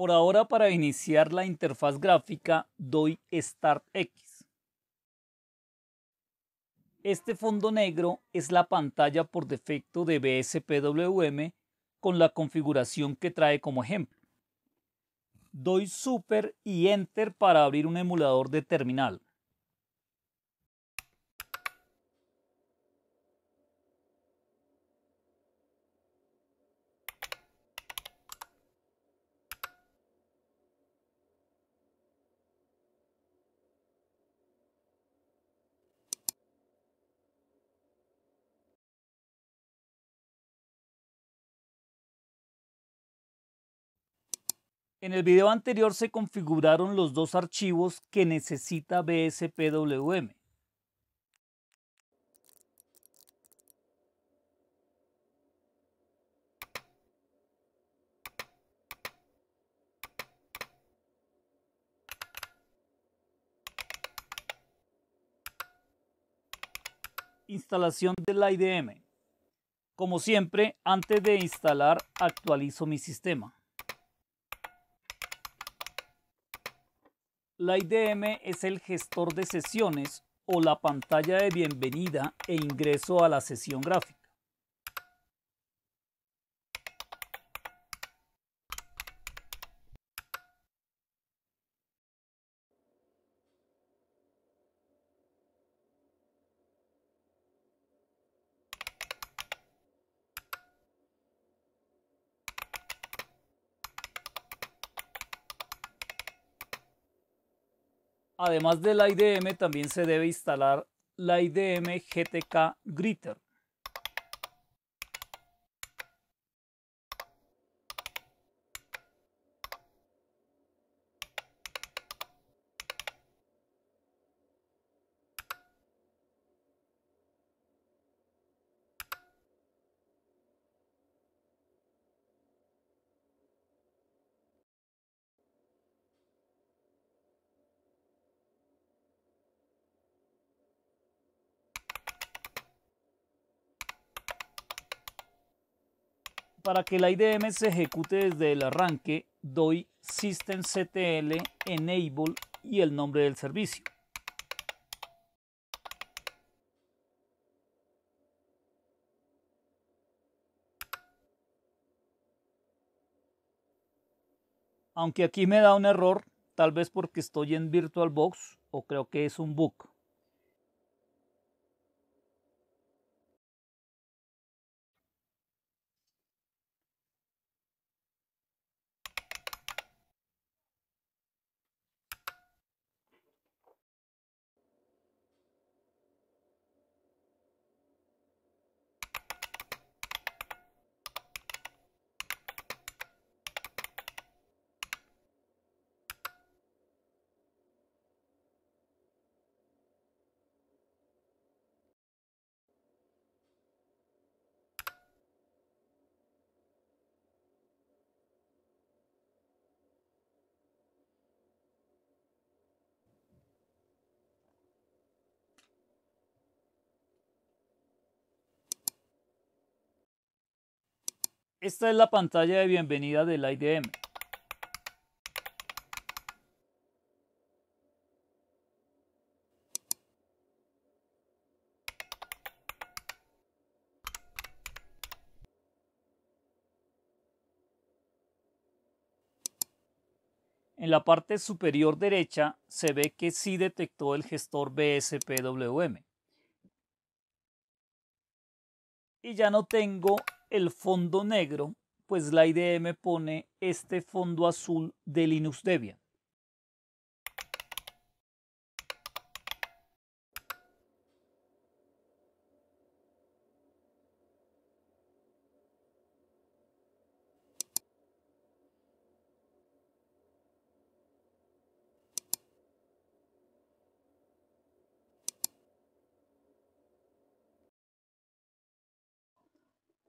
Por ahora para iniciar la interfaz gráfica doy Start X. Este fondo negro es la pantalla por defecto de BSPWM con la configuración que trae como ejemplo. Doy Super y Enter para abrir un emulador de terminal. En el video anterior se configuraron los dos archivos que necesita BSPWM. Instalación del IDM. Como siempre, antes de instalar actualizo mi sistema. La IDM es el gestor de sesiones o la pantalla de bienvenida e ingreso a la sesión gráfica. Además de la IDM, también se debe instalar la IDM GTK Gritter para que la IDM se ejecute desde el arranque, doy systemctl enable y el nombre del servicio. Aunque aquí me da un error, tal vez porque estoy en VirtualBox o creo que es un bug. Esta es la pantalla de bienvenida del IDM. En la parte superior derecha se ve que sí detectó el gestor BSPWM. Y ya no tengo el fondo negro, pues la IDM e pone este fondo azul de Linux Debian.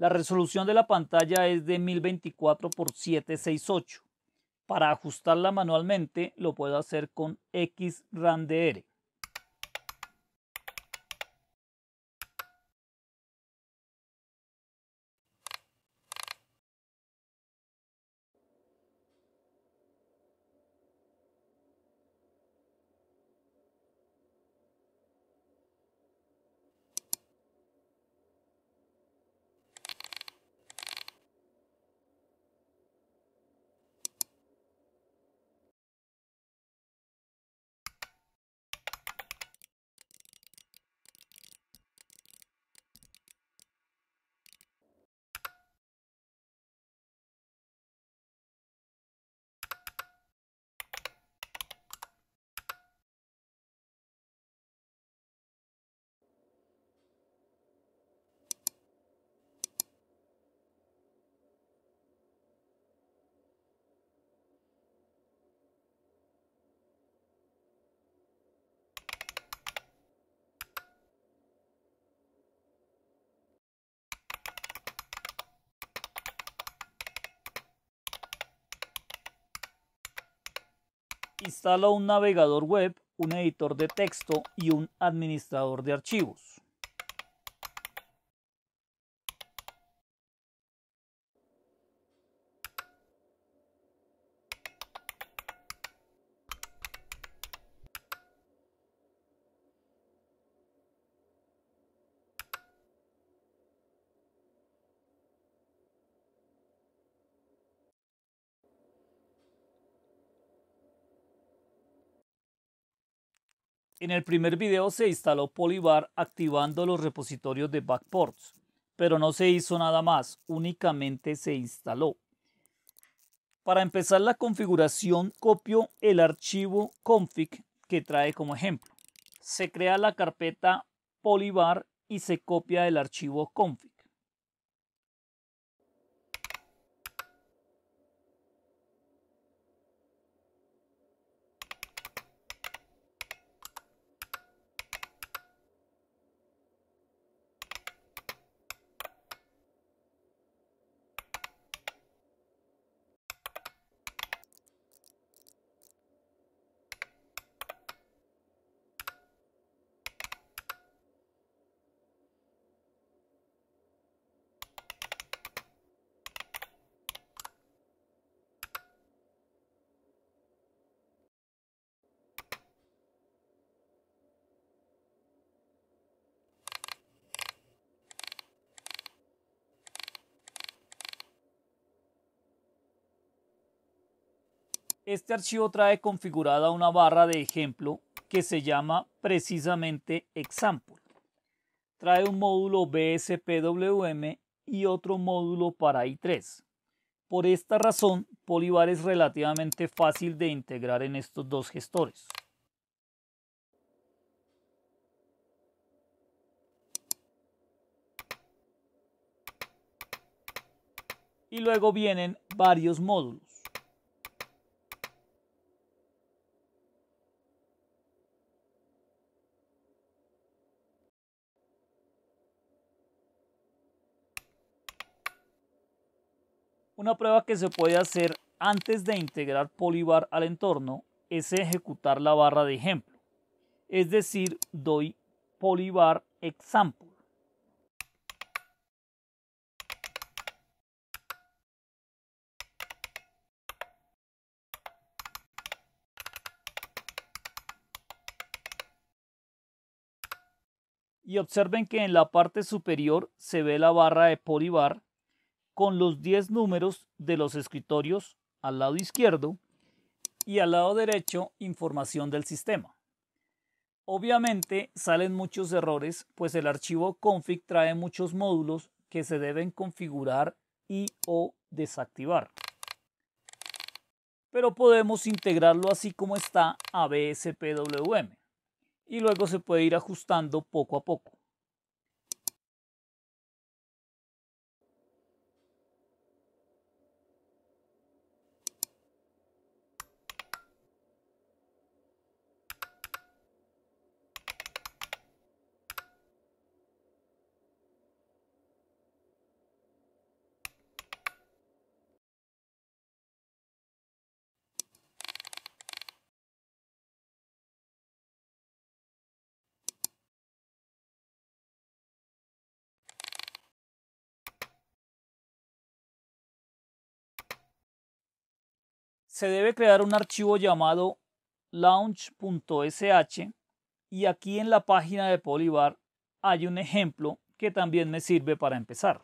La resolución de la pantalla es de 1024 x 768. Para ajustarla manualmente lo puedo hacer con XRANDR. Instala un navegador web, un editor de texto y un administrador de archivos. En el primer video se instaló Polybar activando los repositorios de Backports, pero no se hizo nada más, únicamente se instaló. Para empezar la configuración copio el archivo config que trae como ejemplo. Se crea la carpeta Polybar y se copia el archivo config. Este archivo trae configurada una barra de ejemplo que se llama precisamente example. Trae un módulo BSPWM y otro módulo para i3. Por esta razón, Polybar es relativamente fácil de integrar en estos dos gestores. Y luego vienen varios módulos. Una prueba que se puede hacer antes de integrar Polybar al entorno es ejecutar la barra de ejemplo. Es decir, doy Polybar example. y observen que en la parte superior se ve la barra de Polybar con los 10 números de los escritorios al lado izquierdo y al lado derecho información del sistema. Obviamente salen muchos errores, pues el archivo config trae muchos módulos que se deben configurar y o desactivar. Pero podemos integrarlo así como está a BSPWM y luego se puede ir ajustando poco a poco. se debe crear un archivo llamado launch.sh y aquí en la página de Polybar hay un ejemplo que también me sirve para empezar.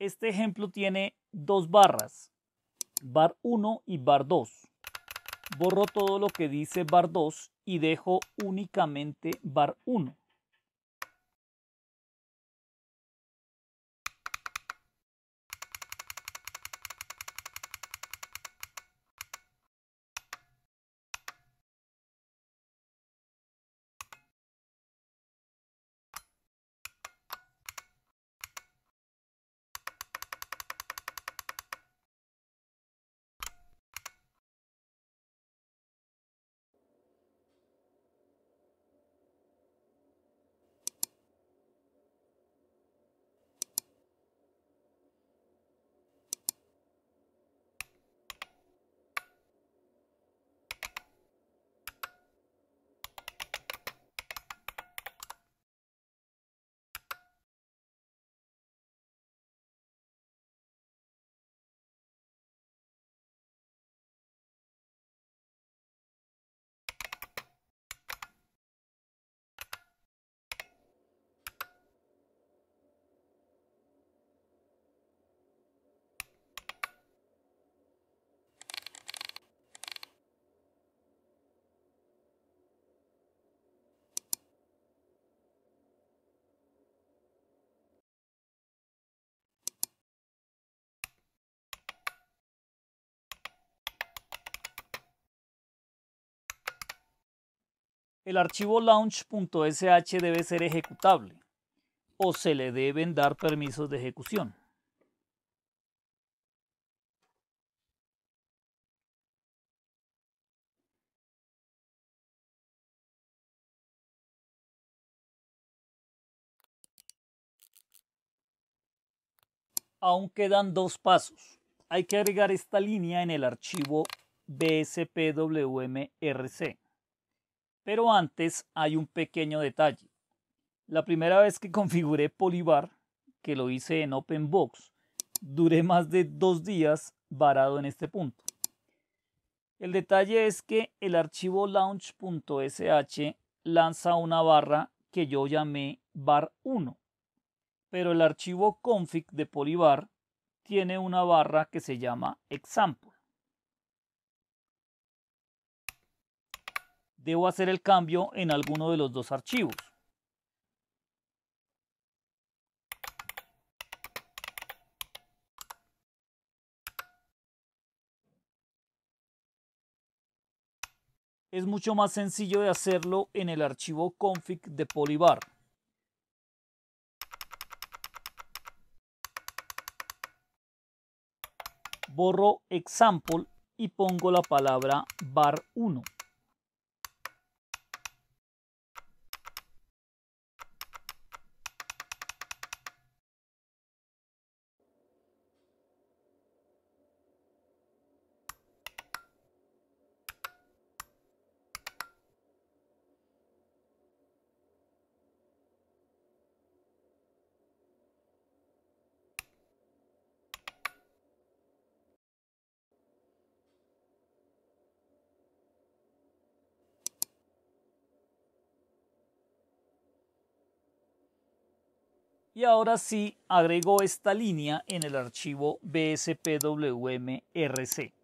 Este ejemplo tiene dos barras, bar 1 y bar 2. Borro todo lo que dice bar 2 y dejo únicamente bar 1. el archivo launch.sh debe ser ejecutable o se le deben dar permisos de ejecución. Aún quedan dos pasos. Hay que agregar esta línea en el archivo bspwmrc. Pero antes hay un pequeño detalle. La primera vez que configuré Polybar, que lo hice en OpenBox, duré más de dos días varado en este punto. El detalle es que el archivo launch.sh lanza una barra que yo llamé bar1, pero el archivo config de Polybar tiene una barra que se llama example. debo hacer el cambio en alguno de los dos archivos. Es mucho más sencillo de hacerlo en el archivo config de Polybar. Borro example y pongo la palabra bar1. Y ahora sí agregó esta línea en el archivo bspwmrc.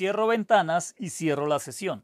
cierro ventanas y cierro la sesión.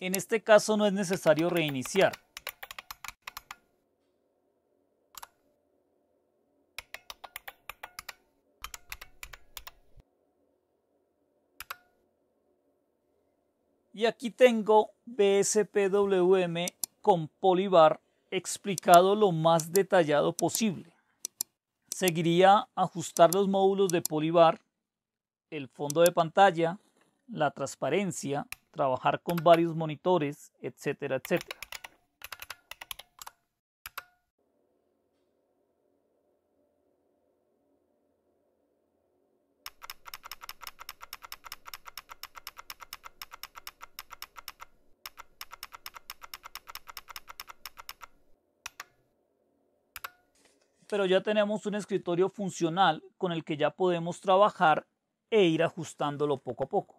En este caso no es necesario reiniciar, Y aquí tengo BSPWM con Polybar explicado lo más detallado posible. Seguiría ajustar los módulos de Polybar, el fondo de pantalla, la transparencia, trabajar con varios monitores, etcétera, etcétera. pero ya tenemos un escritorio funcional con el que ya podemos trabajar e ir ajustándolo poco a poco.